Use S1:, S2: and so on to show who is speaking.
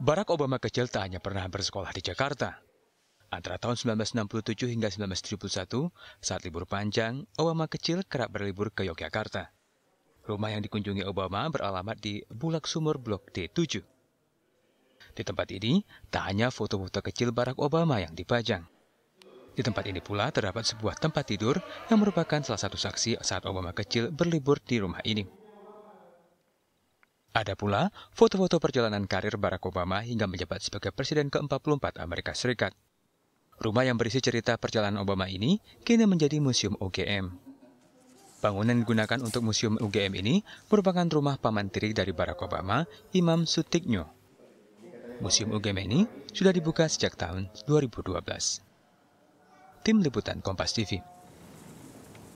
S1: Barack Obama kecil tak hanya pernah bersekolah di Jakarta. Antara tahun 1967 hingga 1971, saat libur panjang, Obama kecil kerap berlibur ke Yogyakarta. Rumah yang dikunjungi Obama beralamat di Bulak Sumur Blok D7. Di tempat ini, tak hanya foto-foto kecil Barack Obama yang dipajang. Di tempat ini pula terdapat sebuah tempat tidur yang merupakan salah satu saksi saat Obama kecil berlibur di rumah ini. Ada pula foto-foto perjalanan karir Barack Obama hingga menjabat sebagai Presiden ke-44 Amerika Serikat. Rumah yang berisi cerita perjalanan Obama ini kini menjadi Museum UGM. Bangunan digunakan untuk Museum UGM ini merupakan rumah paman tiri dari Barack Obama, Imam Sutiknyo. Museum UGM ini sudah dibuka sejak tahun 2012. Tim Liputan Kompas TV